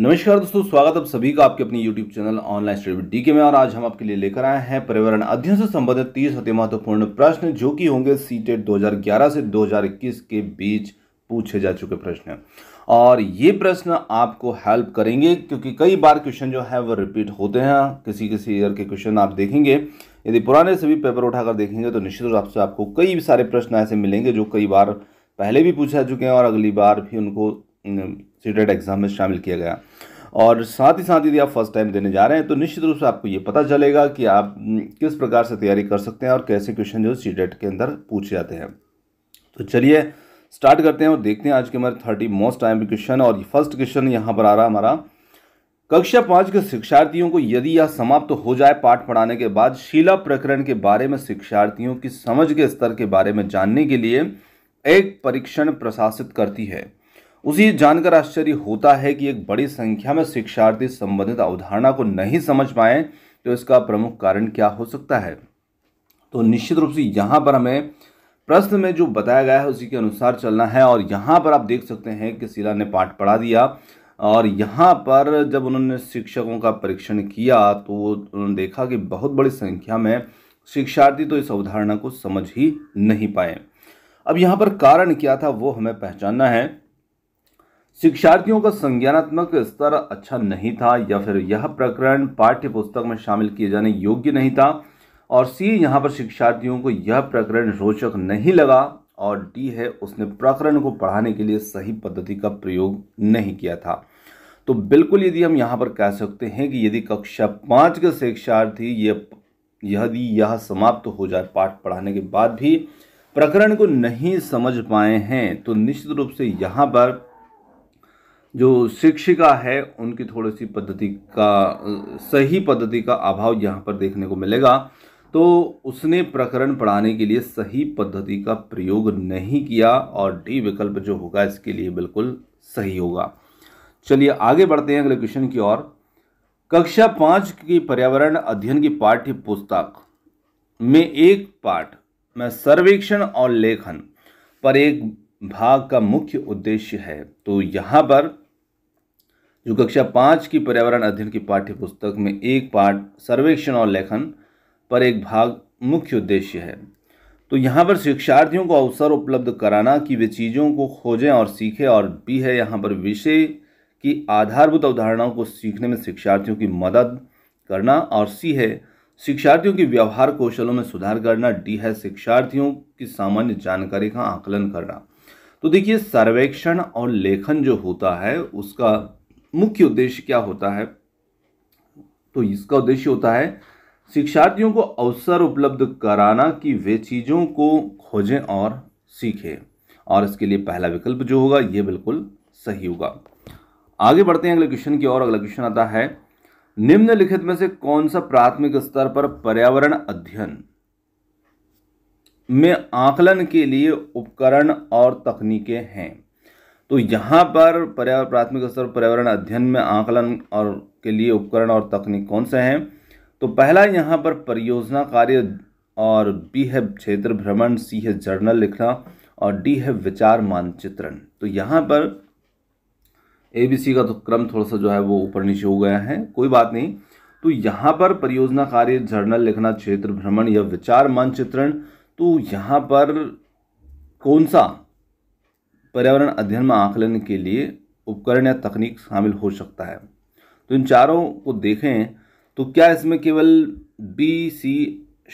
नमस्कार दोस्तों स्वागत आप सभी का आपके अपने YouTube channel online study D K में और आज हम आपके लिए लेकर आए हैं पर्यावरण अध्ययन से संबंधित तीस अति महत्वपूर्ण प्रश्न जो कि होंगे सी टेट e दो से 2021 के बीच पूछे जा चुके प्रश्न और ये प्रश्न आपको हेल्प करेंगे क्योंकि कई बार क्वेश्चन जो है वो रिपीट होते हैं किसी किसी ईयर के क्वेश्चन आप देखेंगे यदि पुराने से भी पेपर उठाकर देखेंगे तो निश्चित रूप से आपको कई सारे प्रश्न ऐसे मिलेंगे जो कई बार पहले भी पूछा चुके हैं और अगली बार भी उनको सीटेट एग्ज़ाम में शामिल किया गया और साथ ही साथ यदि आप फर्स्ट टाइम देने जा रहे हैं तो निश्चित रूप से आपको ये पता चलेगा कि आप किस प्रकार से तैयारी कर सकते हैं और कैसे क्वेश्चन जो डेट के अंदर पूछे जाते हैं तो चलिए स्टार्ट करते हैं और देखते हैं आज के हमारे थर्टी मोस्ट टाइम क्वेश्चन और फर्स्ट क्वेश्चन यहाँ पर आ रहा हमारा कक्षा पाँच के शिक्षार्थियों को यदि यह समाप्त तो हो जाए पाठ पढ़ाने के बाद शिला प्रकरण के बारे में शिक्षार्थियों की समझ के स्तर के बारे में जानने के लिए एक परीक्षण प्रशासित करती है उसे जानकर आश्चर्य होता है कि एक बड़ी संख्या में शिक्षार्थी संबंधित अवधारणा को नहीं समझ पाए तो इसका प्रमुख कारण क्या हो सकता है तो निश्चित रूप से यहाँ पर हमें प्रश्न में जो बताया गया है उसी के अनुसार चलना है और यहाँ पर आप देख सकते हैं कि शिला ने पाठ पढ़ा दिया और यहाँ पर जब उन्होंने शिक्षकों का परीक्षण किया तो उन्होंने देखा कि बहुत बड़ी संख्या में शिक्षार्थी तो इस अवधारणा को समझ ही नहीं पाए अब यहाँ पर कारण क्या था वो हमें पहचानना है शिक्षार्थियों का संज्ञानात्मक स्तर अच्छा नहीं था या फिर यह प्रकरण पाठ्य पुस्तक में शामिल किए जाने योग्य नहीं था और सी यहाँ पर शिक्षार्थियों को यह प्रकरण रोचक नहीं लगा और डी है उसने प्रकरण को पढ़ाने के लिए सही पद्धति का प्रयोग नहीं किया था तो बिल्कुल यदि हम यहाँ पर कह सकते हैं कि यदि कक्षा पाँच के शिक्षार्थी ये यदि यह समाप्त तो हो जाए पाठ पढ़ाने के बाद भी प्रकरण को नहीं समझ पाए हैं तो निश्चित रूप से यहाँ पर जो शिक्षिका है उनकी थोड़ी सी पद्धति का सही पद्धति का अभाव यहाँ पर देखने को मिलेगा तो उसने प्रकरण पढ़ाने के लिए सही पद्धति का प्रयोग नहीं किया और डी विकल्प जो होगा इसके लिए बिल्कुल सही होगा चलिए आगे बढ़ते हैं अगले क्वेश्चन की ओर कक्षा पाँच की पर्यावरण अध्ययन की पाठ्य पुस्तक में एक पाठ में सर्वेक्षण और लेखन पर एक भाग का मुख्य उद्देश्य है तो यहाँ पर जो कक्षा पाँच की पर्यावरण अध्ययन की पाठ्य पुस्तक में एक पाठ सर्वेक्षण और लेखन पर एक भाग मुख्य उद्देश्य है तो यहाँ पर शिक्षार्थियों को अवसर उपलब्ध कराना कि वे चीज़ों को खोजें और सीखें और बी है यहाँ पर विषय की आधारभूत अवधारणाओं को सीखने में शिक्षार्थियों की मदद करना और सी है शिक्षार्थियों के व्यवहार कौशलों में सुधार करना डी है शिक्षार्थियों की सामान्य जानकारी का आकलन करना तो देखिए सर्वेक्षण और लेखन जो होता है उसका मुख्य उद्देश्य क्या होता है तो इसका उद्देश्य होता है शिक्षार्थियों को अवसर उपलब्ध कराना कि वे चीज़ों को खोजें और सीखें और इसके लिए पहला विकल्प जो होगा ये बिल्कुल सही होगा आगे बढ़ते हैं अगले क्वेश्चन की ओर अगला क्वेश्चन आता है निम्नलिखित में से कौन सा प्राथमिक स्तर पर पर्यावरण अध्ययन में आकलन के लिए उपकरण और तकनीकें हैं तो यहाँ पर पर्यावरण प्राथमिक स्तर पर्यावरण अध्ययन में आकलन और के लिए उपकरण और तकनीक कौन से हैं तो पहला यहाँ पर परियोजना कार्य और बी है क्षेत्र भ्रमण सी है जर्नल लिखना और डी है विचार मानचित्रण तो यहाँ पर ए बी सी का तो क्रम थोड़ा सा जो है वो ऊपर नीचे हो गया है कोई बात नहीं तो यहाँ पर परियोजना कार्य जर्नल लिखना क्षेत्र भ्रमण या विचार मानचित्रण तो यहाँ पर कौन सा पर्यावरण अध्ययन में आकलन के लिए उपकरण या तकनीक शामिल हो सकता है तो इन चारों को देखें तो क्या इसमें केवल बी सी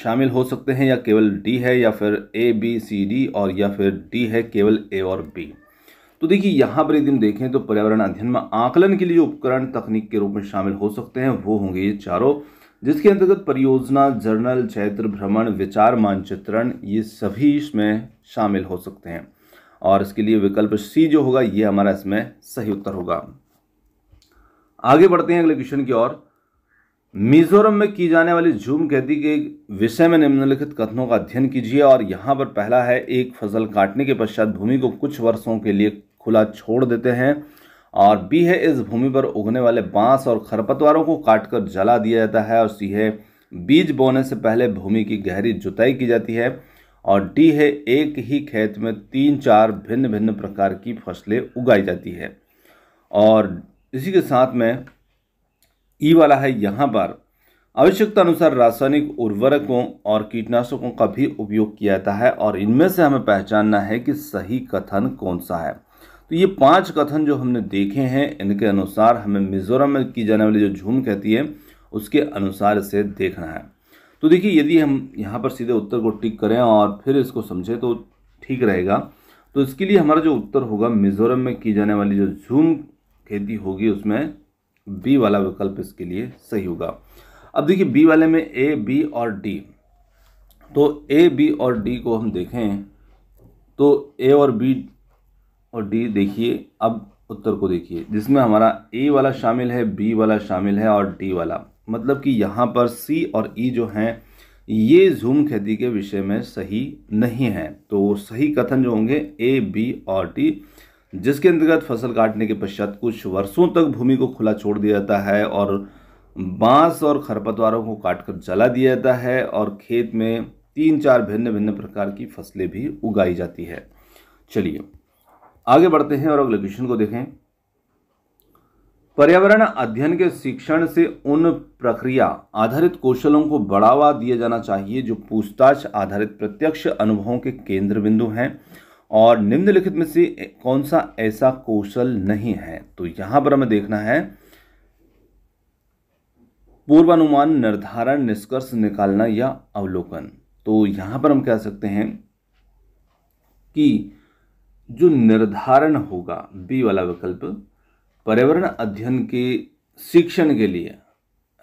शामिल हो सकते हैं या केवल डी है या फिर ए बी सी डी और या फिर डी है केवल ए और बी तो देखिए यहाँ पर यदि हम देखें तो पर्यावरण अध्ययन में आकलन के लिए उपकरण तकनीक के रूप में शामिल हो सकते हैं वो होंगे ये चारों जिसके अंतर्गत परियोजना जर्नल क्षेत्र भ्रमण विचार मानचित्रण ये सभी इसमें शामिल हो सकते हैं और इसके लिए विकल्प सी जो होगा ये हमारा इसमें सही उत्तर होगा आगे बढ़ते हैं अगले क्वेश्चन की ओर मिजोरम में की जाने वाली झूम खेती के विषय में निम्नलिखित कथनों का अध्ययन कीजिए और यहाँ पर पहला है एक फसल काटने के पश्चात भूमि को कुछ वर्षों के लिए खुला छोड़ देते हैं और बी है इस भूमि पर उगने वाले बांस और खरपतवारों को काटकर जला दिया जाता है और सी है बीज बोने से पहले भूमि की गहरी जुताई की जाती है और डी है एक ही खेत में तीन चार भिन्न भिन्न प्रकार की फसलें उगाई जाती है और इसी के साथ में ई वाला है यहाँ पर आवश्यकता अनुसार रासायनिक उर्वरकों और कीटनाशकों का भी उपयोग किया जाता है और इनमें से हमें पहचानना है कि सही कथन कौन सा है तो ये पांच कथन जो हमने देखे हैं इनके अनुसार हमें मिजोरम में की जाने वाली जो झूम कहती है उसके अनुसार इसे देखना है तो देखिए यदि हम यहाँ पर सीधे उत्तर को टिक करें और फिर इसको समझें तो ठीक रहेगा तो इसके लिए हमारा जो उत्तर होगा मिजोरम में की जाने वाली जो झूम खेती होगी उसमें बी वाला विकल्प इसके लिए सही होगा अब देखिए बी वाले में ए बी और डी तो ए बी और डी को हम देखें तो ए और बी और डी देखिए अब उत्तर को देखिए जिसमें हमारा ए वाला शामिल है बी वाला शामिल है और डी वाला मतलब कि यहाँ पर सी और ई e जो हैं ये झूम खेती के विषय में सही नहीं है तो सही कथन जो होंगे ए बी और डी जिसके अंतर्गत फसल काटने के पश्चात कुछ वर्षों तक भूमि को खुला छोड़ दिया जाता है और बांस और खरपतवारों को काटकर जला दिया जाता है और खेत में तीन चार भिन्न भिन्न प्रकार की फसलें भी उगाई जाती है चलिए आगे बढ़ते हैं और अगले क्वेश्चन को देखें पर्यावरण अध्ययन के शिक्षण से उन प्रक्रिया आधारित कौशलों को बढ़ावा दिया जाना चाहिए जो पूछताछ आधारित प्रत्यक्ष अनुभवों के केंद्र बिंदु हैं और निम्नलिखित में से कौन सा ऐसा कौशल नहीं है तो यहां पर हमें देखना है पूर्वानुमान निर्धारण निष्कर्ष निकालना या अवलोकन तो यहां पर हम कह सकते हैं कि जो निर्धारण होगा बी वाला विकल्प पर्यावरण अध्ययन के शिक्षण के लिए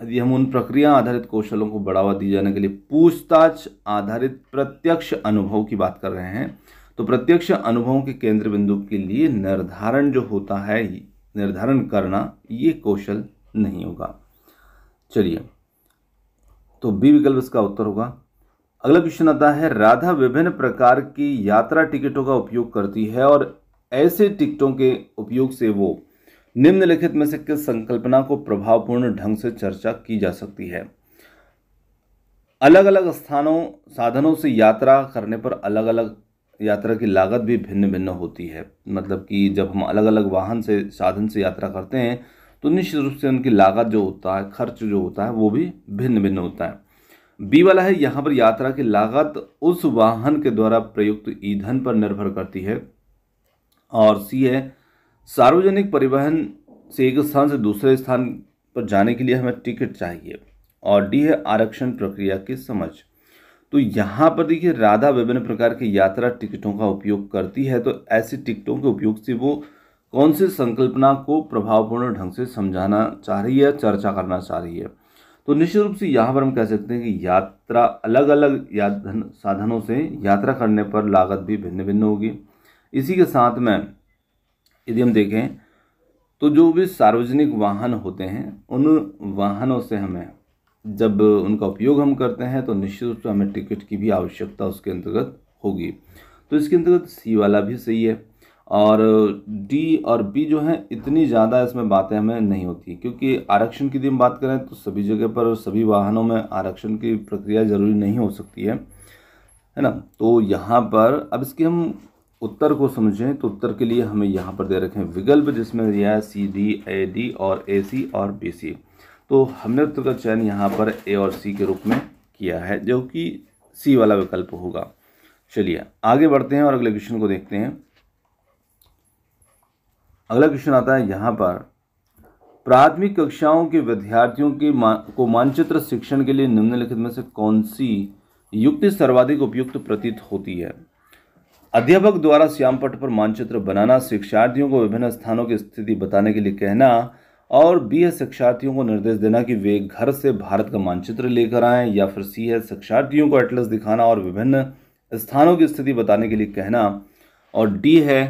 यदि हम उन प्रक्रिया आधारित कौशलों को बढ़ावा दिए जाने के लिए पूछताछ आधारित प्रत्यक्ष अनुभव की बात कर रहे हैं तो प्रत्यक्ष अनुभवों के केंद्र बिंदु के लिए निर्धारण जो होता है निर्धारण करना ये कौशल नहीं होगा चलिए तो बी विकल्प इसका उत्तर होगा अगला क्वेश्चन आता है राधा विभिन्न प्रकार की यात्रा टिकटों का उपयोग करती है और ऐसे टिकटों के उपयोग से वो निम्नलिखित में से किस संकल्पना को प्रभावपूर्ण ढंग से चर्चा की जा सकती है अलग अलग स्थानों साधनों से यात्रा करने पर अलग अलग यात्रा की लागत भी भिन्न भिन्न होती है मतलब कि जब हम अलग अलग वाहन से साधन से यात्रा करते हैं तो निश्चित रूप से उनकी लागत जो होता है खर्च जो होता है वो भी भिन्न भिन्न होता है बी वाला है यहाँ पर यात्रा की लागत उस वाहन के द्वारा प्रयुक्त ईंधन पर निर्भर करती है और सी है सार्वजनिक परिवहन से एक स्थान से दूसरे स्थान पर जाने के लिए हमें टिकट चाहिए और डी है आरक्षण प्रक्रिया की समझ तो यहाँ पर देखिए राधा विभिन्न प्रकार की यात्रा टिकटों का उपयोग करती है तो ऐसी टिकटों के उपयोग से वो कौन सी संकल्पना को प्रभावपूर्ण ढंग से समझाना चाह रही है चर्चा करना चाह रही है तो निश्चित रूप से यहाँ पर हम कह सकते हैं कि यात्रा अलग अलग याधन साधनों से यात्रा करने पर लागत भी भिन्न भिन्न होगी इसी के साथ में यदि हम देखें तो जो भी सार्वजनिक वाहन होते हैं उन वाहनों से हमें जब उनका उपयोग हम करते हैं तो निश्चित रूप से हमें टिकट की भी आवश्यकता उसके अंतर्गत होगी तो इसके अंतर्गत सी वाला भी सही है और डी और बी जो है इतनी ज़्यादा इसमें बातें हमें नहीं होती क्योंकि आरक्षण की यदि हम बात करें तो सभी जगह पर सभी वाहनों में आरक्षण की प्रक्रिया ज़रूरी नहीं हो सकती है है ना तो यहाँ पर अब इसके हम उत्तर को समझें तो उत्तर के लिए हमें यहाँ पर दे रखें विकल्प जिसमें दिया है सी डी ए डी और ए सी और बी सी तो हमने उत्तर का चयन यहाँ पर ए और सी के रूप में किया है जो कि सी वाला विकल्प होगा चलिए आगे बढ़ते हैं और अगले क्वेश्चन को देखते हैं अगला क्वेश्चन आता है यहाँ पर प्राथमिक कक्षाओं के विद्यार्थियों के मा, को मानचित्र शिक्षण के लिए निम्नलिखित में से कौन सी युक्ति सर्वाधिक उपयुक्त प्रतीत होती है अध्यापक द्वारा श्यामपट पर मानचित्र बनाना शिक्षार्थियों को विभिन्न स्थानों की स्थिति बताने के लिए कहना और बी है शिक्षार्थियों को निर्देश देना कि वे घर से भारत का मानचित्र लेकर आएं या फिर सी है शिक्षार्थियों को एटलस दिखाना और विभिन्न स्थानों की स्थिति बताने के लिए कहना और डी है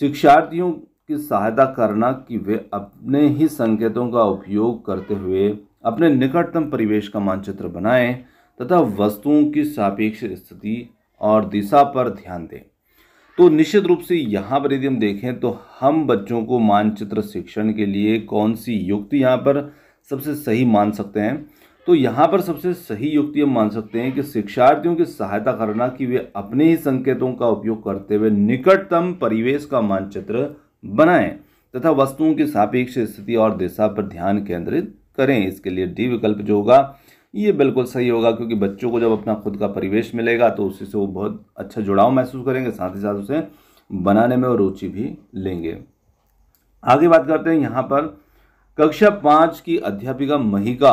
शिक्षार्थियों की सहायता करना कि वे अपने ही संकेतों का उपयोग करते हुए अपने निकटतम परिवेश का मानचित्र बनाएं तथा वस्तुओं की सापेक्ष स्थिति और दिशा पर ध्यान दें तो निश्चित रूप से यहाँ पर यदि हम देखें तो हम बच्चों को मानचित्र शिक्षण के लिए कौन सी युक्ति यहाँ पर सबसे सही मान सकते हैं तो यहाँ पर सबसे सही युक्ति हम मान सकते हैं कि शिक्षार्थियों की सहायता करना कि वे अपने ही संकेतों का उपयोग करते हुए निकटतम परिवेश का मानचित्र बनाएं तथा वस्तुओं की सापेक्ष स्थिति और दिशा पर ध्यान केंद्रित करें इसके लिए डी विकल्प जो होगा ये बिल्कुल सही होगा क्योंकि बच्चों को जब अपना खुद का परिवेश मिलेगा तो उसी से वो बहुत अच्छा जुड़ाव महसूस करेंगे साथ ही साथ उसे बनाने में वो रुचि भी लेंगे आगे बात करते हैं यहाँ पर कक्षा पाँच की अध्यापिका महिका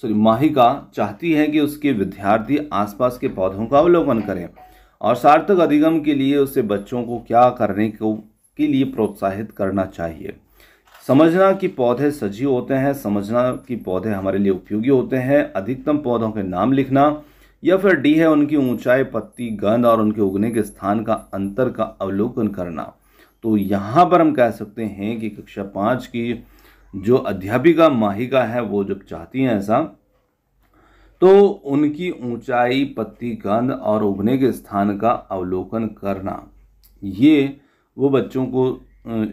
सॉरी माहिका चाहती है कि उसके विद्यार्थी आसपास के पौधों का अवलोकन करें और सार्थक अधिगम के लिए उसे बच्चों को क्या करने को के लिए प्रोत्साहित करना चाहिए समझना कि पौधे सजीव होते हैं समझना कि पौधे हमारे लिए उपयोगी होते हैं अधिकतम पौधों के नाम लिखना या फिर डी है उनकी ऊंचाई पत्ती गंध और उनके उगने के स्थान का अंतर का अवलोकन करना तो यहाँ पर हम कह सकते हैं कि कक्षा पाँच की जो अध्यापिका माहिका है वो जब चाहती हैं ऐसा तो उनकी ऊंचाई पत्ती गंध और उगने के स्थान का अवलोकन करना ये वो बच्चों को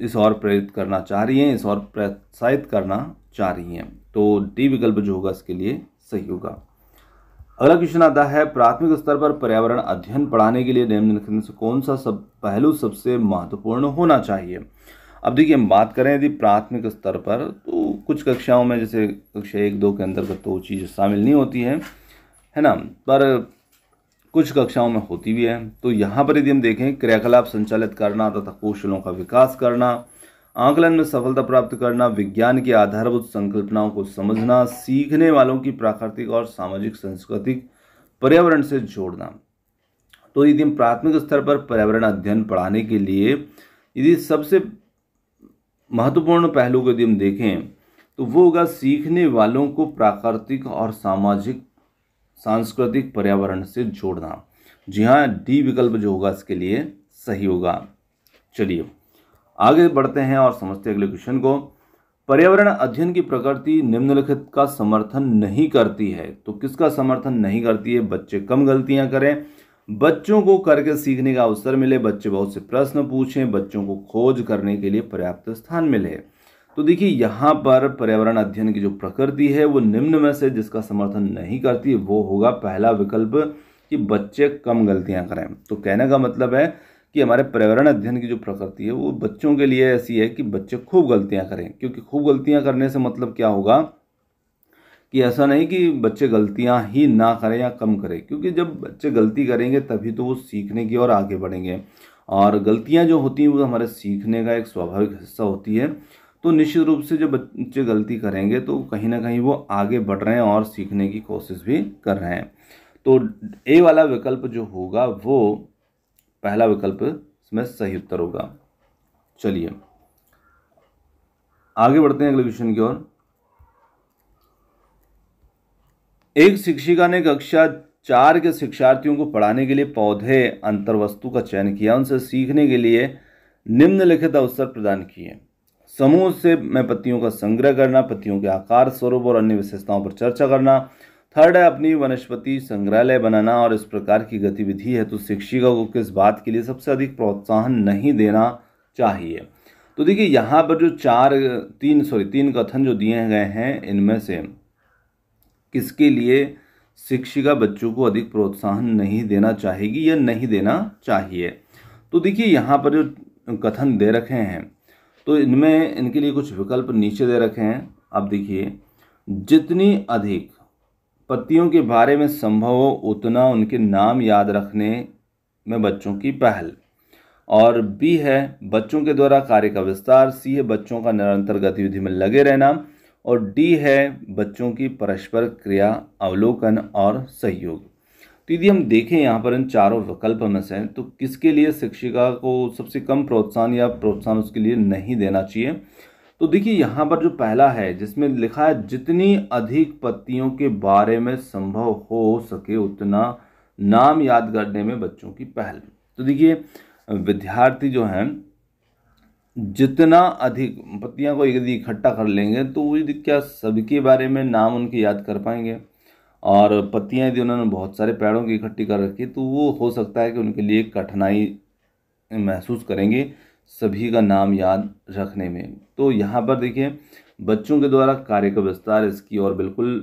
इस और प्रेरित करना चाह रही हैं इस और प्रोत्साहित करना चाह रही हैं तो डी विकल्प जो होगा इसके लिए सही होगा अगला क्वेश्चन आता है प्राथमिक स्तर पर पर्यावरण अध्ययन पढ़ाने के लिए निम्नलिखित से कौन सा सब पहलू सबसे महत्वपूर्ण होना चाहिए अब देखिए हम बात करें यदि प्राथमिक स्तर पर तो कुछ कक्षाओं में जैसे कक्षा एक दो के अंतर्गत तो वो चीज़ शामिल नहीं होती है है ना पर कुछ कक्षाओं में होती भी है तो यहाँ पर यदि हम देखें क्रियाकलाप संचालित करना तथा कौशलों का विकास करना आंकलन में सफलता प्राप्त करना विज्ञान की आधारभूत संकल्पनाओं को समझना सीखने वालों की प्राकृतिक और सामाजिक सांस्कृतिक पर्यावरण से जोड़ना तो यदि हम प्राथमिक स्तर पर पर्यावरण अध्ययन पढ़ाने के लिए यदि सबसे महत्वपूर्ण पहलू को यदि हम देखें तो वो होगा सीखने वालों को प्राकृतिक और सामाजिक सांस्कृतिक पर्यावरण से जोड़ना जी हाँ डी विकल्प जो होगा इसके लिए सही होगा चलिए आगे बढ़ते हैं और समझते हैं अगले क्वेश्चन को पर्यावरण अध्ययन की प्रकृति निम्नलिखित का समर्थन नहीं करती है तो किसका समर्थन नहीं करती है बच्चे कम गलतियां करें बच्चों को करके सीखने का अवसर मिले बच्चे बहुत से प्रश्न पूछें बच्चों को खोज करने के लिए पर्याप्त स्थान मिले तो देखिए यहाँ पर पर्यावरण अध्ययन की जो प्रकृति है वो निम्न में से जिसका समर्थन नहीं करती वो होगा पहला विकल्प कि बच्चे कम गलतियाँ करें तो कहने का मतलब है कि हमारे पर्यावरण अध्ययन की जो प्रकृति है वो बच्चों के लिए ऐसी है कि बच्चे खूब गलतियाँ करें क्योंकि खूब गलतियाँ करने से मतलब क्या होगा कि ऐसा नहीं कि बच्चे गलतियाँ ही ना करें या कम करें क्योंकि जब बच्चे गलती करेंगे तभी तो वो सीखने की ओर आगे बढ़ेंगे और गलतियाँ जो होती हैं वो हमारे सीखने का एक स्वाभाविक हिस्सा होती है तो निश्चित रूप से जो बच्चे गलती करेंगे तो कहीं ना कहीं वो आगे बढ़ रहे हैं और सीखने की कोशिश भी कर रहे हैं तो ए वाला विकल्प जो होगा वो पहला विकल्प इसमें सही उत्तर होगा चलिए आगे बढ़ते हैं अगले क्वेश्चन की ओर एक शिक्षिका ने कक्षा चार के शिक्षार्थियों को पढ़ाने के लिए पौधे अंतर्वस्तु का चयन किया उनसे सीखने के लिए निम्नलिखित अवसर प्रदान किए समूह से मैं पत्तियों का संग्रह करना पत्तियों के आकार स्वरूप और अन्य विशेषताओं पर चर्चा करना थर्ड है अपनी वनस्पति संग्रहालय बनाना और इस प्रकार की गतिविधि है तो शिक्षिका को किस बात के लिए सबसे अधिक प्रोत्साहन नहीं देना चाहिए तो देखिए यहाँ पर जो चार तीन सॉरी तीन कथन जो दिए गए हैं इनमें से किसके लिए शिक्षिका बच्चों को अधिक प्रोत्साहन नहीं देना चाहेगी या नहीं देना चाहिए तो देखिए यहाँ पर जो कथन दे रखे हैं तो इनमें इनके लिए कुछ विकल्प नीचे दे रखे हैं आप देखिए जितनी अधिक पत्तियों के बारे में संभव हो उतना उनके नाम याद रखने में बच्चों की पहल और बी है बच्चों के द्वारा कार्य का विस्तार सी है बच्चों का निरंतर गतिविधि में लगे रहना और डी है बच्चों की परस्पर क्रिया अवलोकन और सहयोग तो यदि हम देखें यहाँ पर इन चारों विकल्प में से तो किसके लिए शिक्षिका को सबसे कम प्रोत्साहन या प्रोत्साहन उसके लिए नहीं देना चाहिए तो देखिए यहाँ पर जो पहला है जिसमें लिखा है जितनी अधिक पत्तियों के बारे में संभव हो सके उतना नाम याद करने में बच्चों की पहल तो देखिए विद्यार्थी जो हैं जितना अधिक पत्तियाँ को यदि इकट्ठा कर लेंगे तो वो क्या सबके बारे में नाम उनके याद कर पाएंगे और पत्तियाँ यदि उन्होंने बहुत सारे पेड़ों की इकट्ठी कर रखी तो वो हो सकता है कि उनके लिए कठिनाई महसूस करेंगे सभी का नाम याद रखने में तो यहाँ पर देखिए बच्चों के द्वारा कार्य का विस्तार इसकी और बिल्कुल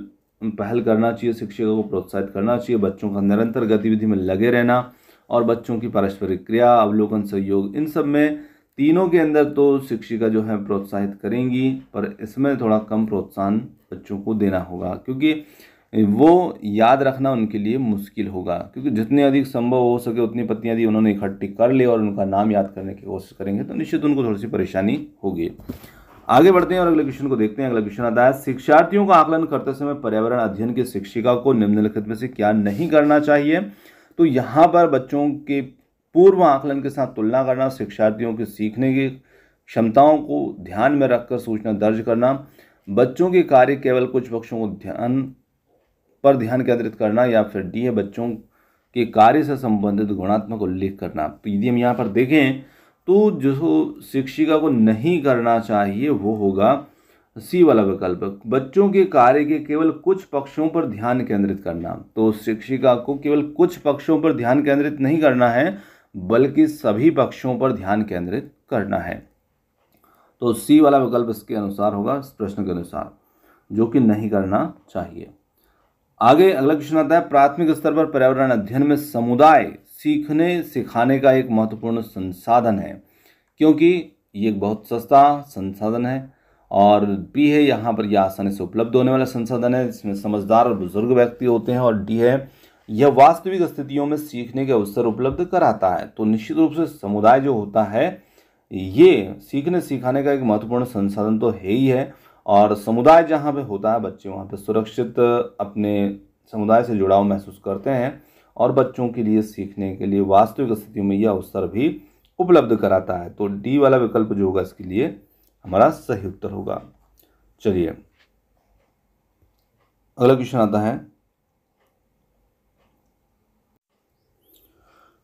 पहल करना चाहिए शिक्षकों को प्रोत्साहित करना चाहिए बच्चों का निरंतर गतिविधि में लगे रहना और बच्चों की पारस्परिक क्रिया अवलोकन सहयोग इन सब में तीनों के अंदर तो शिक्षिका जो है प्रोत्साहित करेंगी पर इसमें थोड़ा कम प्रोत्साहन बच्चों को देना होगा क्योंकि वो याद रखना उनके लिए मुश्किल होगा क्योंकि जितने अधिक संभव हो सके उतनी पत्तियाँ यदि उन्होंने इकट्ठी कर ली और उनका नाम याद करने की कोशिश करेंगे तो निश्चित उनको थोड़ी सी परेशानी होगी आगे बढ़ते हैं और अगले क्वेश्चन को देखते हैं अगला क्वेश्चन आता है शिक्षार्थियों का आकलन करते समय पर्यावरण अध्ययन की शिक्षिका को निम्नलिखित में से क्या नहीं करना चाहिए तो यहाँ पर बच्चों के पूर्व आकलन के साथ तुलना करना शिक्षार्थियों के सीखने की क्षमताओं को ध्यान में रखकर सूचना दर्ज करना बच्चों के कार्य केवल कुछ पक्षों को ध्यान पर ध्यान केंद्रित करना या फिर डी है बच्चों के कार्य से संबंधित गुणात्मक उल्लेख करना तो यदि हम यहाँ पर देखें तो जो शिक्षिका को नहीं करना चाहिए वो होगा सी वाला विकल्प बच्चों के कार्य के केवल कुछ पक्षों पर ध्यान केंद्रित करना तो शिक्षिका को केवल कुछ पक्षों पर ध्यान केंद्रित नहीं करना है बल्कि सभी पक्षों पर ध्यान केंद्रित करना है तो सी वाला विकल्प इसके अनुसार होगा इस प्रश्न के अनुसार जो कि नहीं करना चाहिए आगे अगला क्वेश्चन आता है प्राथमिक स्तर पर पर्यावरण अध्ययन में समुदाय सीखने सिखाने का एक महत्वपूर्ण संसाधन है क्योंकि ये एक बहुत सस्ता संसाधन है और बी है यहाँ पर यह आसानी से उपलब्ध होने वाला संसाधन है इसमें समझदार और बुजुर्ग व्यक्ति होते हैं और डी है यह वास्तविक स्थितियों में सीखने के अवसर उपलब्ध कराता है तो निश्चित रूप से समुदाय जो होता है ये सीखने सिखाने का एक महत्वपूर्ण संसाधन तो है ही है और समुदाय जहाँ पे होता है बच्चे वहाँ पे सुरक्षित अपने समुदाय से जुड़ाव महसूस करते हैं और बच्चों के लिए सीखने के लिए वास्तविक स्थिति में यह अवसर भी उपलब्ध कराता है तो डी वाला विकल्प जो होगा इसके लिए हमारा सही उत्तर होगा चलिए अगला क्वेश्चन आता है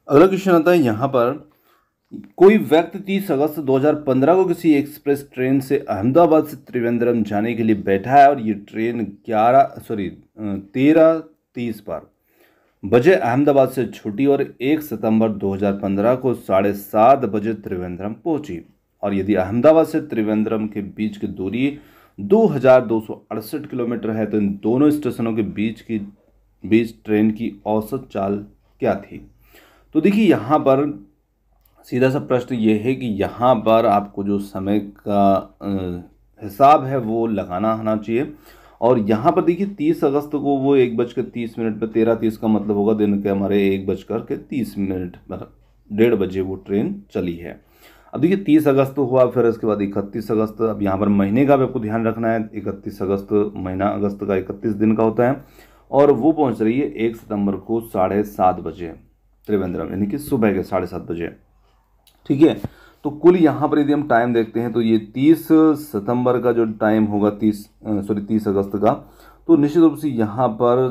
अगला क्वेश्चन आता है यहाँ पर कोई व्यक्ति तीस अगस्त 2015 को किसी एक्सप्रेस ट्रेन से अहमदाबाद से त्रिवेंद्रम जाने के लिए बैठा है और ये ट्रेन ग्यारह सॉरी तेरह तीस पर बजे अहमदाबाद से छुटी और 1 सितंबर 2015 को साढ़े सात बजे त्रिवेंद्रम पहुंची और यदि अहमदाबाद से त्रिवेंद्रम के बीच की दूरी दो किलोमीटर है तो इन दोनों स्टेशनों के बीच की बीच ट्रेन की औसत चाल क्या थी तो देखिए यहाँ पर सीधा सा प्रश्न ये है कि यहाँ पर आपको जो समय का हिसाब है वो लगाना आना चाहिए और यहाँ पर देखिए तीस अगस्त को वो एक बजकर तीस मिनट पर तेरह तीस का मतलब होगा दिन के हमारे एक बजकर के तीस मिनट पर डेढ़ बजे वो ट्रेन चली है अब देखिए तीस अगस्त हुआ फिर इसके बाद इकतीस अगस्त अब यहाँ पर महीने का भी आपको ध्यान रखना है इकतीस अगस्त महीना अगस्त का इकतीस दिन का होता है और वो पहुँच रही है एक सितंबर को साढ़े सात बजे त्रिवेंद्रम यानी कि सुबह के साढ़े सात बजे ठीक है तो कुल यहाँ पर यदि हम टाइम देखते हैं तो ये तीस सितंबर का जो टाइम होगा तीस सॉरी तीस अगस्त का तो निश्चित रूप से यहाँ पर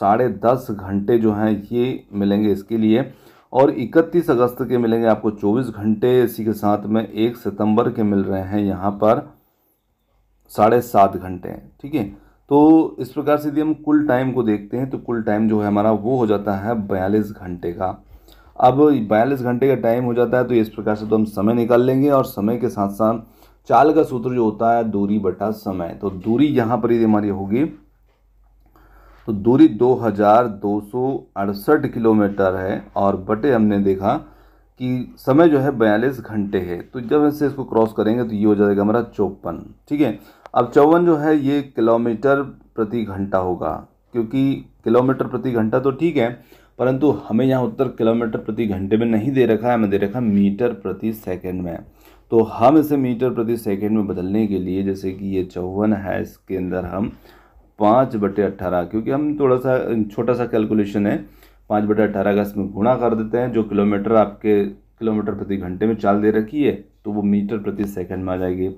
साढ़े दस घंटे जो हैं ये मिलेंगे इसके लिए और 31 अगस्त के मिलेंगे आपको 24 घंटे इसी के साथ में एक सितंबर के मिल रहे हैं यहाँ पर साढ़े सात घंटे ठीक है तो इस प्रकार से यदि हम कुल टाइम को देखते हैं तो कुल टाइम जो है हमारा वो हो जाता है बयालीस घंटे का अब बयालीस घंटे का टाइम हो जाता है तो इस प्रकार से तो हम समय निकाल लेंगे और समय के साथ साथ चाल का सूत्र जो होता है दूरी बटा समय तो दूरी यहाँ पर यदि हमारी होगी तो दूरी दो हज़ार दो सौ अड़सठ किलोमीटर है और बटे हमने देखा कि समय जो है बयालीस घंटे है तो जब ऐसे इसको क्रॉस करेंगे तो ये हो जाएगा हमारा चौपन ठीक है अब चौवन जो है ये किलोमीटर प्रति घंटा होगा क्योंकि किलोमीटर प्रति घंटा तो ठीक है परंतु हमें यहाँ उत्तर किलोमीटर प्रति घंटे में नहीं दे रखा है हमें दे रखा है मीटर प्रति सेकंड में तो हम इसे मीटर प्रति सेकंड में बदलने के लिए जैसे कि ये चौवन है इसके अंदर हम पाँच बटे अट्ठारह क्योंकि हम थोड़ा सा छोटा सा कैलकुलेशन है पाँच बटे अट्ठारह का इसमें गुणा कर देते हैं जो किलोमीटर आपके किलोमीटर प्रति घंटे में चाल दे रखी है तो वो मीटर प्रति सेकंड में आ जाएगी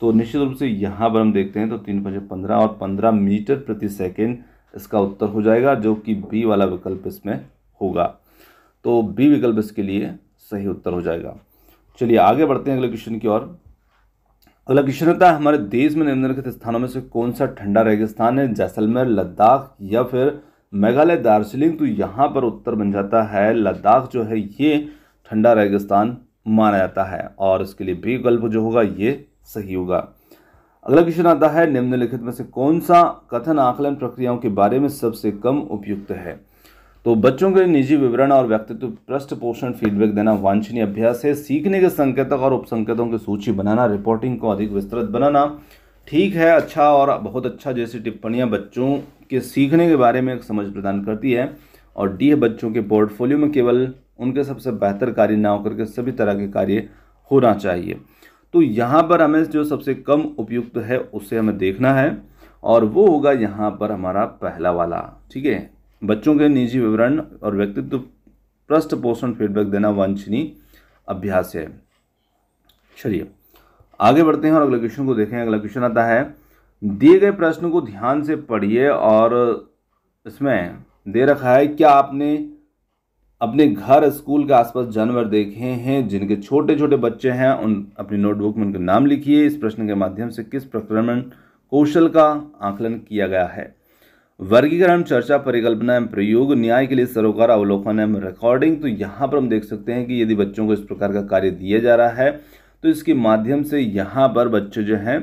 तो निश्चित रूप से यहाँ पर हम देखते हैं तो तीन बजे पंद्रह और पंद्रह मीटर प्रति सेकंड इसका उत्तर हो जाएगा जो कि बी वाला विकल्प इसमें होगा तो बी विकल्प इसके लिए सही उत्तर हो जाएगा चलिए आगे बढ़ते हैं अगले क्वेश्चन की ओर अगला क्वेश्चन होता है हमारे देश में निम्नलिखित स्थानों में से कौन सा ठंडा रेगिस्तान है जैसलमेर लद्दाख या फिर मेघालय दार्जिलिंग तो यहाँ पर उत्तर बन जाता है लद्दाख जो है ये ठंडा रेगिस्तान माना जाता है और इसके लिए बी विकल्प जो होगा ये सही होगा अगला क्वेश्चन आता है निम्नलिखित में से कौन सा कथन आकलन प्रक्रियाओं के बारे में सबसे कम उपयुक्त है तो बच्चों के निजी विवरण और व्यक्तित्व पृष्ठ पोषण फीडबैक देना वांछनीय अभ्यास है सीखने के संकेतक और उपसंकेतों की सूची बनाना रिपोर्टिंग को अधिक विस्तृत बनाना ठीक है अच्छा और बहुत अच्छा जैसी टिप्पणियां बच्चों के सीखने के बारे में एक समझ प्रदान करती है और डी बच्चों के पोर्टफोलियो में केवल उनके सबसे बेहतर कार्य ना होकर के सभी तरह के कार्य होना चाहिए तो यहाँ पर हमें जो सबसे कम उपयुक्त है उसे हमें देखना है और वो होगा यहाँ पर हमारा पहला वाला ठीक है बच्चों के निजी विवरण और व्यक्तित्व पृष्ठ पोषण फीडबैक देना वांछनीय अभ्यास है चलिए आगे बढ़ते हैं और अगले क्वेश्चन को देखें अगला क्वेश्चन आता है दिए गए प्रश्न को ध्यान से पढ़िए और इसमें दे रखा है क्या आपने अपने घर स्कूल के आसपास जानवर देखे हैं जिनके छोटे छोटे बच्चे हैं उन अपनी नोटबुक में उनका नाम लिखिए इस प्रश्न के माध्यम से किस प्रक्रमण कौशल का आकलन किया गया है वर्गीकरण चर्चा परिकल्पना एवं प्रयोग न्याय के लिए सरोकार अवलोकन एवं रिकॉर्डिंग तो यहाँ पर हम देख सकते हैं कि यदि बच्चों को इस प्रकार का कार्य दिया जा रहा है तो इसके माध्यम से यहाँ पर बच्चे जो हैं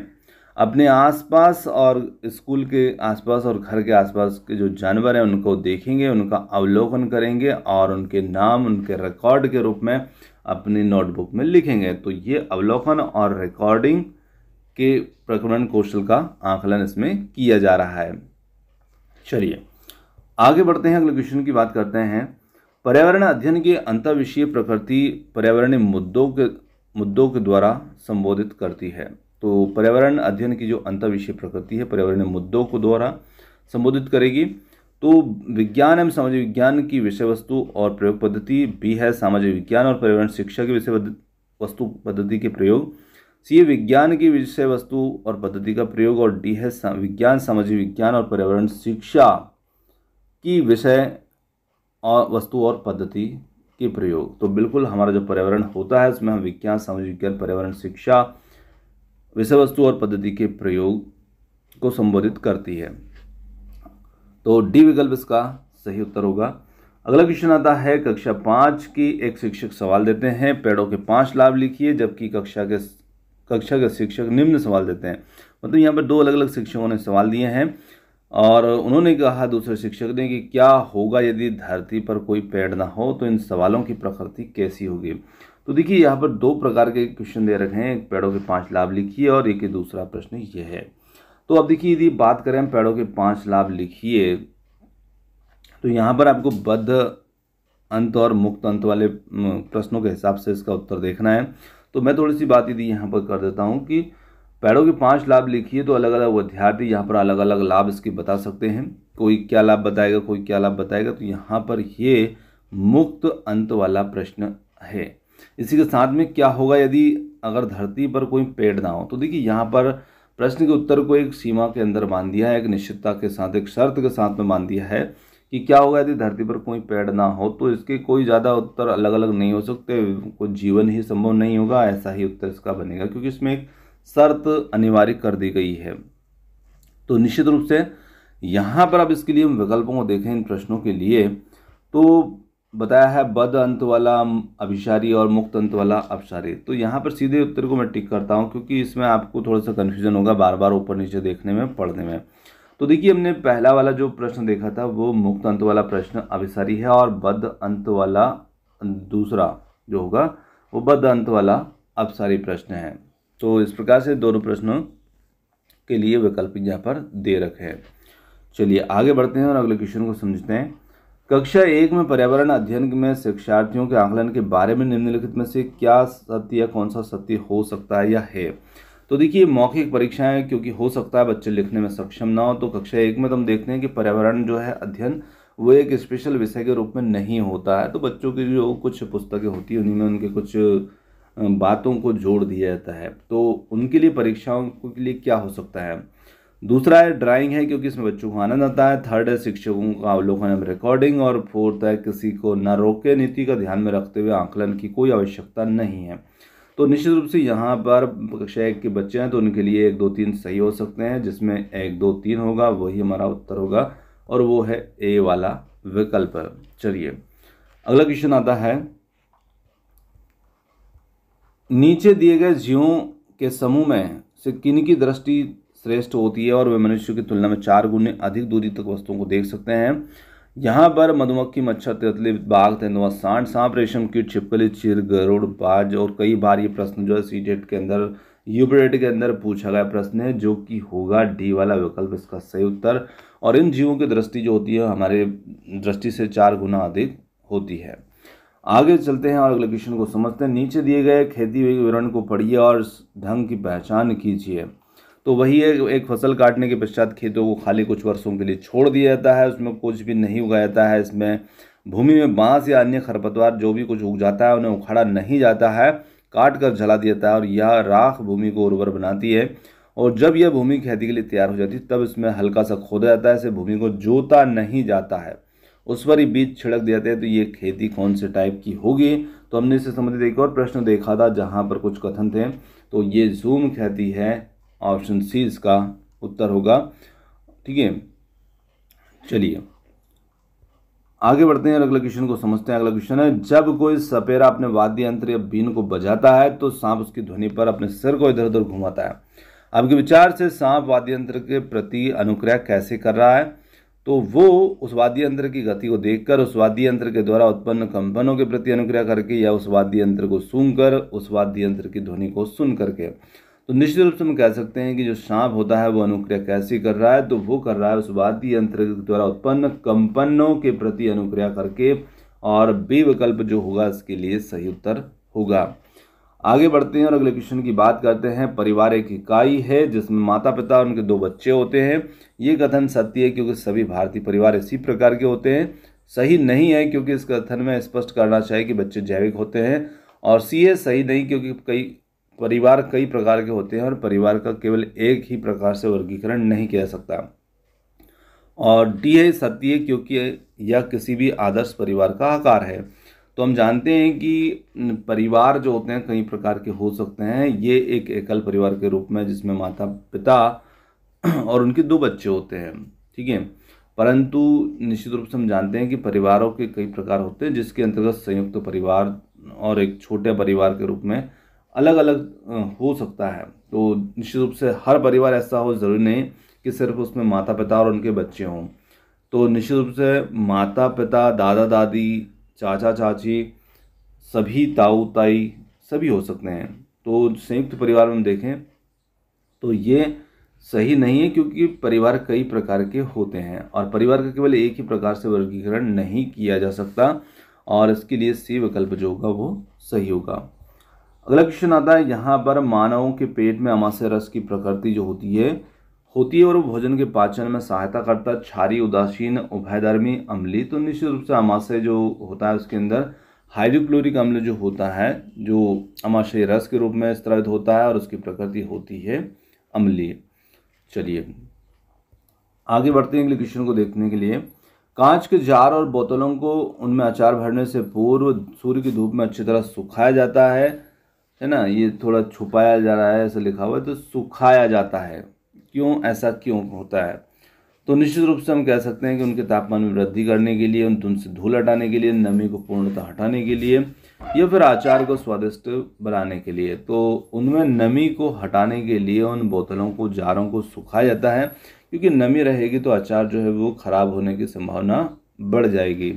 अपने आसपास और स्कूल के आसपास और घर के आसपास के जो जानवर हैं उनको देखेंगे उनका अवलोकन करेंगे और उनके नाम उनके रिकॉर्ड के रूप में अपनी नोटबुक में लिखेंगे तो ये अवलोकन और रिकॉर्डिंग के प्रकरण कौशल का आंकलन इसमें किया जा रहा है चलिए आगे बढ़ते हैं अगले क्वेश्चन की बात करते हैं पर्यावरण अध्ययन की अंतर्विषीय प्रकृति पर्यावरणीय मुद्दों के मुद्दों के द्वारा संबोधित करती है तो पर्यावरण अध्ययन की जो विषय प्रकृति है पर्यावरणीय मुद्दों को द्वारा संबोधित करेगी तो विज्ञान एवं सामाजिक विज्ञान की विषय वस्तु और प्रयोग पद्धति बी है सामाजिक विज्ञान और पर्यावरण शिक्षा की विषय वस्तु पद्धति के प्रयोग सी विज्ञान की विषय वस्तु और पद्धति का प्रयोग और डी है विज्ञान सामाजिक विज्ञान और पर्यावरण शिक्षा की विषय और वस्तु और पद्धति के प्रयोग तो बिल्कुल हमारा जो पर्यावरण होता है उसमें हम विज्ञान सामाजिक विज्ञान पर्यावरण शिक्षा विषय वस्तु और पद्धति के प्रयोग को संबोधित करती है तो डी विकल्प इसका सही उत्तर होगा अगला क्वेश्चन आता है कक्षा पाँच की एक शिक्षक सवाल देते हैं पेड़ों के पांच लाभ लिखिए जबकि कक्षा के कक्षा के शिक्षक निम्न सवाल देते हैं मतलब यहाँ पर दो अलग अलग शिक्षकों ने सवाल दिए हैं और उन्होंने कहा दूसरे शिक्षक ने कि क्या होगा यदि धरती पर कोई पेड़ ना हो तो इन सवालों की प्रकृति कैसी होगी तो देखिए यहाँ पर दो प्रकार के क्वेश्चन दे रखे हैं एक पेड़ों के पाँच लाभ लिखिए और एक दूसरा प्रश्न ये है तो अब देखिए यदि बात करें हम पेड़ों के पाँच लाभ लिखिए तो यहाँ पर आपको बद्ध अंत और मुक्त अंत वाले प्रश्नों के हिसाब से इसका उत्तर देखना है तो मैं थोड़ी सी बात यदि यहाँ पर कर देता हूँ कि पेड़ों के पांच लाभ लिखिए तो अलग अलग विद्यार्थी यहाँ पर अलग अलग लाभ इसके बता सकते हैं कोई क्या लाभ बताएगा कोई क्या लाभ बताएगा तो यहाँ पर ये मुक्त अंत वाला प्रश्न है इसी के साथ में क्या होगा यदि अगर धरती पर कोई पेड़ ना हो तो देखिए यहाँ पर प्रश्न के उत्तर को एक सीमा के अंदर मान दिया है एक निश्चितता के साथ एक शर्त के साथ में बांध दिया है कि क्या होगा यदि धरती पर कोई पेड़ ना हो तो इसके कोई ज़्यादा उत्तर अलग अलग नहीं हो सकते कोई जीवन ही संभव नहीं होगा ऐसा ही उत्तर इसका बनेगा क्योंकि इसमें एक शर्त अनिवार्य कर दी गई है तो निश्चित रूप से यहाँ पर अब इसके लिए हम विकल्पों को देखें इन प्रश्नों के लिए तो बताया है बद अंत वाला अभिशारी और मुक्त अंत वाला अपशारी तो यहाँ पर सीधे उत्तर को मैं टिक करता हूँ क्योंकि इसमें आपको थोड़ा सा कन्फ्यूजन होगा बार बार ऊपर नीचे देखने में पढ़ने में तो देखिए हमने पहला वाला जो प्रश्न देखा था वो मुक्त अंत वाला प्रश्न अभिसारी है और बद्ध अंत वाला दूसरा जो होगा वो बद अंत वाला अपसारी प्रश्न है तो इस प्रकार से दोनों प्रश्नों के लिए वैकल्पिक यहाँ पर दे रखे हैं चलिए आगे बढ़ते हैं और अगले क्वेश्चन को समझते हैं कक्षा एक में पर्यावरण अध्ययन में शिक्षार्थियों के आंकलन के बारे में निम्नलिखित में से क्या सत्य या कौन सा सत्य हो सकता है या है तो देखिए मौखिक परीक्षाएं क्योंकि हो सकता है बच्चे लिखने में सक्षम ना हो तो कक्षा एक में तो हम देखते हैं कि पर्यावरण जो है अध्ययन वो एक स्पेशल विषय के रूप में नहीं होता है तो बच्चों की जो कुछ पुस्तकें होती हैं उनमें उनके कुछ बातों को जोड़ दिया जाता है तो उनके लिए परीक्षाओं के लिए क्या हो सकता है दूसरा है ड्राइंग है क्योंकि इसमें बच्चों को आनंद आता है थर्ड है शिक्षकों का अवलोकन एवं रिकॉर्डिंग और फोर्थ है किसी को न रोके नीति का ध्यान में रखते हुए आंकलन की कोई आवश्यकता नहीं है तो निश्चित रूप से यहाँ पर कक्षा एक के बच्चे हैं तो उनके लिए एक दो तीन सही हो सकते हैं जिसमें एक दो तीन होगा वही हमारा उत्तर होगा और वो है ए वाला विकल्प चलिए अगला क्वेश्चन आता है नीचे दिए गए जीवों के समूह में से किन की दृष्टि श्रेष्ठ होती है और वे मनुष्य की तुलना में चार गुने अधिक दूरी तक वस्तुओं को देख सकते हैं यहाँ पर मधुमक्खी मच्छर तितली बाघ तेंदुआ सांड सांप रेशम कीट छिपकली चीर गरुड़ बाज और कई बार ये प्रश्न जो है सीटेट के अंदर यूबरेट के अंदर पूछा गया प्रश्न है जो कि होगा डी वाला विकल्प इसका सही उत्तर और इन जीवों की दृष्टि जो होती है हमारे दृष्टि से चार गुना अधिक होती है आगे चलते हैं और अगले क्वेश्चन को समझते हैं नीचे दिए गए खेती विवरण को पढ़िए और ढंग की पहचान कीजिए तो वही है एक फसल काटने के पश्चात खेतों को खाली कुछ वर्षों के लिए छोड़ दिया जाता है उसमें कुछ भी नहीं उगाया जाता है इसमें भूमि में बांस या अन्य खरपतवार जो भी कुछ उग जाता है उन्हें उखाड़ा नहीं जाता है काट कर जला दिया जाता है और यह राख भूमि को उर्वर बनाती है और जब यह भूमि खेती के लिए तैयार हो जाती है तब इसमें हल्का सा खोदा जाता है इसे भूमि को जोता नहीं जाता है उस पर ही बीज छिड़क दिया जाता है तो ये खेती कौन से टाइप की होगी तो हमने इससे संबंधित एक और प्रश्न देखा था जहाँ पर कुछ कथन थे तो ये जूम खेती है ऑप्शन सी इसका उत्तर होगा ठीक है चलिए आगे बढ़ते हैं अगला क्वेश्चन को समझते हैं अगला क्वेश्चन है जब कोई सपेरा अपने वाद्य यंत्र या बीन को बजाता है तो सांप उसकी ध्वनि पर अपने सिर को इधर उधर घुमाता है आपके विचार से सांप वाद्य यंत्र के प्रति अनुक्रिया कैसे कर रहा है तो वो उस वाद्य यंत्र की गति को देखकर उस वाद्य यंत्र के द्वारा उत्पन्न कंपनों के प्रति अनुक्रिया करके या उस वाद्य यंत्र को सुनकर उस वाद्य यंत्र की ध्वनि को सुन करके तो निश्चित रूप से हम कह सकते हैं कि जो सांप होता है वो अनुक्रिया कैसी कर रहा है तो वो कर रहा है उस वाद्य यंत्र द्वारा उत्पन्न कंपनों के प्रति अनुक्रिया करके और बी विकल्प जो होगा इसके लिए सही उत्तर होगा आगे बढ़ते हैं और अगले क्वेश्चन की बात करते हैं परिवार एक इकाई है जिसमें माता पिता और उनके दो बच्चे होते हैं ये कथन सत्य है क्योंकि सभी भारतीय परिवार इसी प्रकार के होते हैं सही नहीं है क्योंकि इस कथन में स्पष्ट करना चाहिए कि बच्चे जैविक होते हैं और सी ए सही नहीं क्योंकि कई परिवार कई प्रकार के होते हैं और परिवार का केवल एक ही प्रकार से वर्गीकरण नहीं किया सकता और डी है सत्य क्योंकि यह किसी भी आदर्श परिवार का आकार है तो हम जानते हैं कि परिवार जो होते हैं कई प्रकार के हो सकते हैं ये एक एकल परिवार के रूप में जिसमें माता पिता और उनके दो बच्चे होते हैं ठीक है परंतु निश्चित रूप से हम जानते हैं कि परिवारों के कई प्रकार होते हैं जिसके अंतर्गत संयुक्त तो परिवार और एक छोटे परिवार के रूप में अलग अलग हो सकता है तो निश्चित रूप से हर परिवार ऐसा हो ज़रूरी नहीं कि सिर्फ उसमें माता पिता और उनके बच्चे हों तो निश्चित रूप से माता पिता दादा दादी चाचा चाची सभी ताऊ ताई सभी हो सकते हैं तो संयुक्त परिवार में देखें तो ये सही नहीं है क्योंकि परिवार कई प्रकार के होते हैं और परिवार का केवल एक ही प्रकार से वर्गीकरण नहीं किया जा सकता और इसके लिए सी विकल्प जो होगा वो सही होगा अगला क्वेश्चन आता है यहाँ पर मानवों के पेट में अमाशय रस की प्रकृति जो होती है होती है और वो भोजन के पाचन में सहायता करता है क्षारी उदासीन उभयधर्मी अम्ली तो निश्चित रूप से अमाशय जो होता है उसके अंदर हाइड्रोक्लोरिक अम्ल जो होता है जो अमाशय रस के रूप में स्त्रित होता है और उसकी प्रकृति होती है अम्लीय चलिए आगे बढ़ते हैं अगले क्वेश्चन को देखने के लिए कांच के जार और बोतलों को उनमें अचार भरने से पूर्व सूर्य की धूप में अच्छी तरह सुखाया जाता है है ना ये थोड़ा छुपाया जा रहा है ऐसा लिखा हुआ है तो सुखाया जाता है क्यों ऐसा क्यों होता है तो निश्चित रूप से हम कह सकते हैं कि उनके तापमान में वृद्धि करने के लिए उन उनसे धूल हटाने के लिए नमी को पूर्णतः हटाने के लिए या फिर आचार को स्वादिष्ट बनाने के लिए तो उनमें नमी को हटाने के लिए उन बोतलों को जारों को सुखाया जाता है क्योंकि नमी रहेगी तो अचार जो है वो ख़राब होने की संभावना बढ़ जाएगी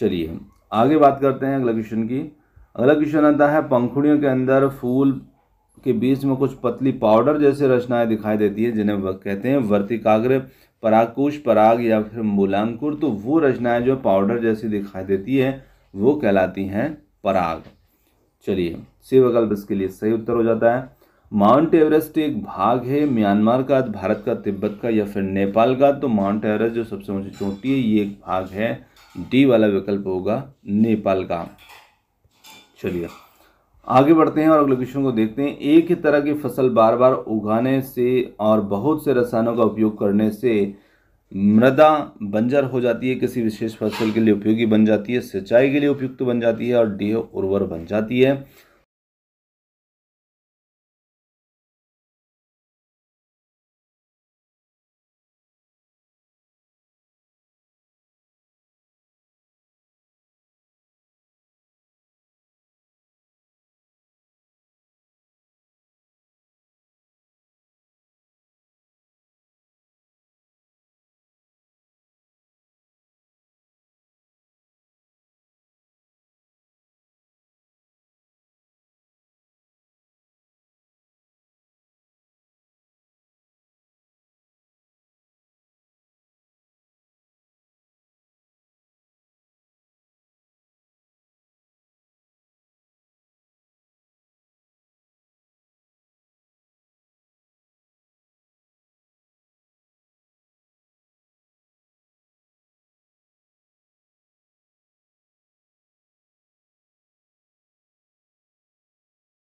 चलिए आगे बात करते हैं अगले क्वेश्चन की अगला क्वेश्चन आता है पंखुड़ियों के अंदर फूल के बीच में कुछ पतली पाउडर जैसे रचनाएं दिखाई देती है जिन्हें कहते हैं वर्तिकाग्र परागकुश पराग या फिर मूलांकुर तो वो रचनाएं जो पाउडर जैसी दिखाई देती है वो कहलाती हैं पराग चलिए सी विकल्प इसके लिए सही उत्तर हो जाता है माउंट एवरेस्ट एक भाग है म्यांमार का भारत का तिब्बत का या फिर नेपाल का तो माउंट एवरेस्ट जो सबसे ऊंची चोटी है ये एक भाग है डी वाला विकल्प होगा नेपाल का चलिए आगे बढ़ते हैं और अगले क्वेश्चन को देखते हैं एक ही तरह की फसल बार बार उगाने से और बहुत से रसायनों का उपयोग करने से मृदा बंजर हो जाती है किसी विशेष फसल के लिए उपयोगी बन जाती है सिंचाई के लिए उपयुक्त बन जाती है और डेह उर्वर बन जाती है